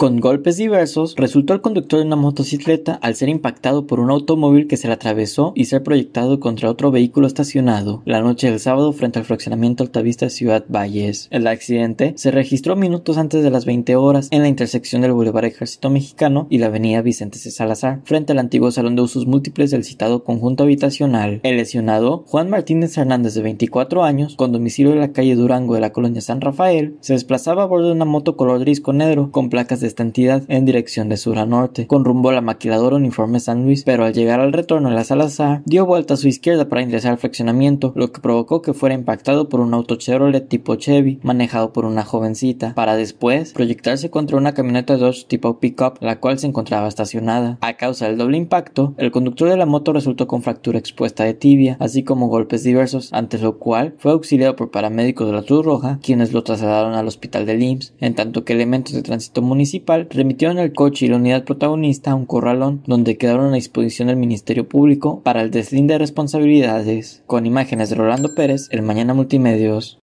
Con golpes diversos, resultó el conductor de una motocicleta al ser impactado por un automóvil que se le atravesó y ser proyectado contra otro vehículo estacionado la noche del sábado frente al fraccionamiento Altavista Ciudad Valles. El accidente se registró minutos antes de las 20 horas en la intersección del Boulevard Ejército Mexicano y la avenida Vicente C. Salazar, frente al antiguo salón de usos múltiples del citado conjunto habitacional. El lesionado, Juan Martínez Hernández de 24 años, con domicilio en la calle Durango de la colonia San Rafael, se desplazaba a bordo de una moto color gris con negro con placas de esta entidad en dirección de sur a norte, con rumbo a la maquiladora uniforme San Luis, pero al llegar al retorno de la Salazar, dio vuelta a su izquierda para ingresar al fraccionamiento, lo que provocó que fuera impactado por un auto Chevrolet tipo Chevy, manejado por una jovencita, para después proyectarse contra una camioneta Dodge tipo pickup, la cual se encontraba estacionada. A causa del doble impacto, el conductor de la moto resultó con fractura expuesta de tibia, así como golpes diversos, ante lo cual fue auxiliado por paramédicos de la Cruz Roja, quienes lo trasladaron al hospital de IMSS, en tanto que elementos de tránsito municipal Remitió remitieron el coche y la unidad protagonista a un corralón, donde quedaron a disposición del Ministerio Público para el deslinde de responsabilidades, con imágenes de Rolando Pérez, el Mañana Multimedios.